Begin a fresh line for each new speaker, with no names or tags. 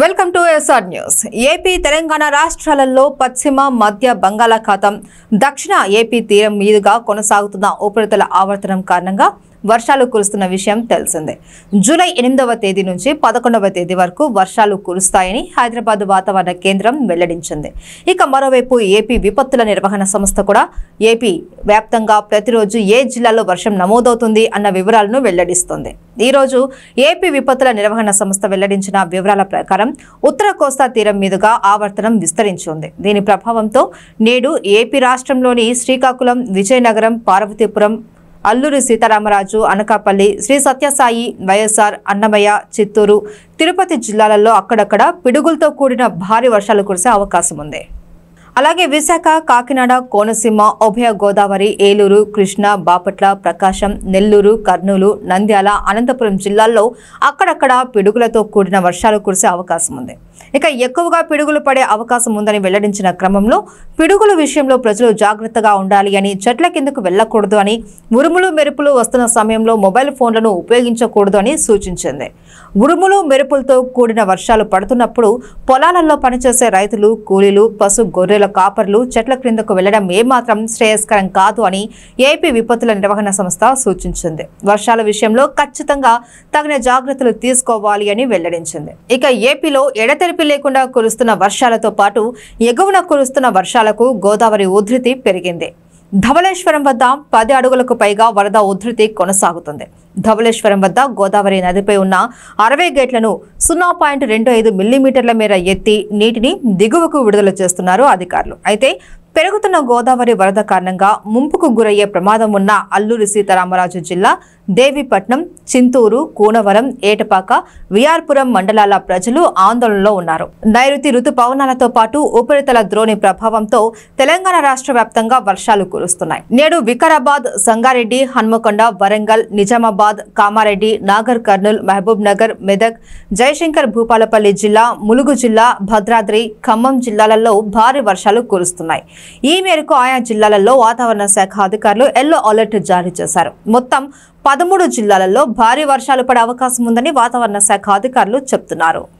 welcome to SR news AP Telangana రాష్ట్రాలలో పశ్చిమ మధ్య బంగాళాఖాతం దక్షిణ ఏపీ తీరం మీదుగా కొనసాగుతున్న ఉపరితల ఆవర్తనం కారణంగా వర్షాలు కురుస్తున్న విషయం తెలిసిందే జూలై ఎనిమిదవ తేదీ నుంచి పదకొండవ తేదీ వరకు వర్షాలు కురుస్తాయని హైదరాబాద్ వాతావరణ కేంద్రం వెల్లడించింది ఇక మరోవైపు ఏపీ విపత్తుల నిర్వహణ సంస్థ కూడా ఏపీ వ్యాప్తంగా ప్రతిరోజు ఏ జిల్లాలో వర్షం నమోదవుతుంది అన్న వివరాలను వెల్లడిస్తుంది ఈరోజు ఏపీ విపత్తుల నిర్వహణ సంస్థ వెల్లడించిన వివరాల ప్రకారం ఉత్తర కోస్తా తీరం మీదుగా ఆవర్తనం విస్తరించింది దీని ప్రభావంతో నేడు ఏపీ రాష్ట్రంలోని శ్రీకాకుళం విజయనగరం పార్వతీపురం అల్లూరి సీతారామరాజు అనకాపల్లి శ్రీ సత్యసాయి వైఎస్ఆర్ అన్నమయ్య చిత్తూరు తిరుపతి జిల్లాలలో అక్కడక్కడ పిడుగులతో కూడిన భారీ వర్షాలు కురిసే అవకాశం ఉంది అలాగే విశాఖ కాకినాడ కోనసీమ ఉభయ గోదావరి ఏలూరు కృష్ణ బాపట్ల ప్రకాశం నెల్లూరు కర్నూలు నంద్యాల అనంతపురం జిల్లాల్లో అక్కడక్కడ పిడుగులతో కూడిన వర్షాలు కురిసే అవకాశం ఉంది ఇక ఎక్కువగా పిడుగులు పడే అవకాశం ఉందని వెల్లడించిన క్రమంలో పిడుగుల విషయంలో ప్రజలు జాగ్రత్తగా ఉండాలి అని చెట్ల కిందకు వెళ్లకూడదు అని ఉరుములు మెరుపులు వస్తున్న సమయంలో మొబైల్ ఫోన్లను ఉపయోగించకూడదు అని సూచించింది ఉరుములు మెరుపులతో కూడిన వర్షాలు పడుతున్నప్పుడు పొలాలలో పనిచేసే రైతులు కూలీలు పశు గొర్రెల కాపర్లు చెట్ల క్రిందకు వెళ్లడం ఏమాత్రం శ్రేయస్కరం కాదు అని ఏపీ విపత్తుల నిర్వహణ సంస్థ సూచించింది వర్షాల విషయంలో ఖచ్చితంగా తగిన జాగ్రత్తలు తీసుకోవాలి అని వెల్లడించింది ఇక ఏపీలో ఎడతెరిపి లేకుండా కురుస్తున్న వర్షాలతో పాటు ఎగువన కురుస్తున్న వర్షాలకు గోదావరి ఉధృతి పెరిగింది ధవళేశ్వరం వద్ద పది అడుగులకు పైగా వరద ఉధృతి కొనసాగుతుంది ధవళేశ్వరం వద్ద గోదావరి నదిపై ఉన్న అరవై గేట్లను సున్నా పాయింట్ రెండు ఐదు మిల్లీమీటర్ల మేర ఎత్తి నీటిని దిగువకు విడుదల చేస్తున్నారు అధికారులు అయితే పెరుగుతున్న గోదావరి వరద కారణంగా ముంపుకు గురయ్యే ప్రమాదం ఉన్న అల్లూరి సీతారామరాజు జిల్లా దేవిపట్నం చింతూరు కూనవరం ఏటపాక వియార్పురం మండలాల ప్రజలు ఆందోళనలో ఉన్నారు నైరుతి రుతుపవనాలతో పాటు ఉపరితల ద్రోణి ప్రభావంతో తెలంగాణ రాష్ట్ర వ్యాప్తంగా వర్షాలు కురుస్తున్నాయి నేడు వికారాబాద్ సంగారెడ్డి హన్మకొండ వరంగల్ నిజామాబాద్ కామారెడ్డి నాగర్ కర్నూల్ మహబూబ్ నగర్ మెదక్ జయశంకర్ భూపాలపల్లి జిల్లా ములుగు జిల్లా భద్రాద్రి ఖమ్మం జిల్లాలలో భారీ వర్షాలు కురుస్తున్నాయి ఈ మేరకు ఆయా జిల్లాలలో వాతావరణ శాఖ అధికారులు ఎల్లో అలర్ట్ జారీ చేశారు మొత్తం పదమూడు జిల్లాలలో భారీ వర్షాలు పడే అవకాశం ఉందని వాతావరణ శాఖ అధికారులు చెబుతున్నారు